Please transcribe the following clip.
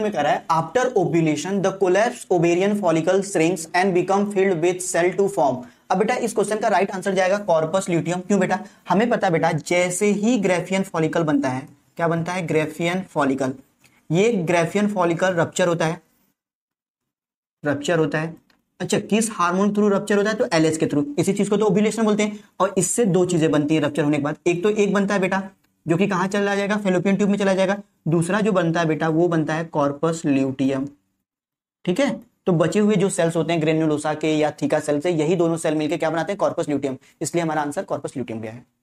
में करा है after ovulation the collapse ovarian follicle shrinks and become filled with cell to form अब बेटा इस क्वेश्चन का राइट आंसर जाएगा कॉर्पस ल्यूटियम क्यों बेटा हमें पता है बेटा जैसे ही ग्रेफियन फॉलिकल बनता है क्या बनता है ग्रेफियन फॉलिकल ये ग्रेफियन फॉलिकल रप्चर होता है रप्चर होता है अच्छा किस हार्मोन थ्रू रप्चर होता है तो एलएस के थ्रू इसी चीज को तो ओव्यूलेशन बोलते हैं और इससे दो चीजें बनती है रप्चर होने के बाद एक तो एक बनता है बेटा जो कि कहां चला जाएगा फेलोपियन ट्यूब में चला जाएगा दूसरा जो बनता है बेटा वो बनता है कॉर्पस ल्यूटियम ठीक है तो बचे हुए जो सेल्स होते हैं ग्रेन्यूलोसा के या थीका सेल से यही दोनों सेल मिलकर क्या बनाते हैं कॉर्पस ल्यूटियम इसलिए हमारा आंसर कॉर्पस ल्यूटियम गया है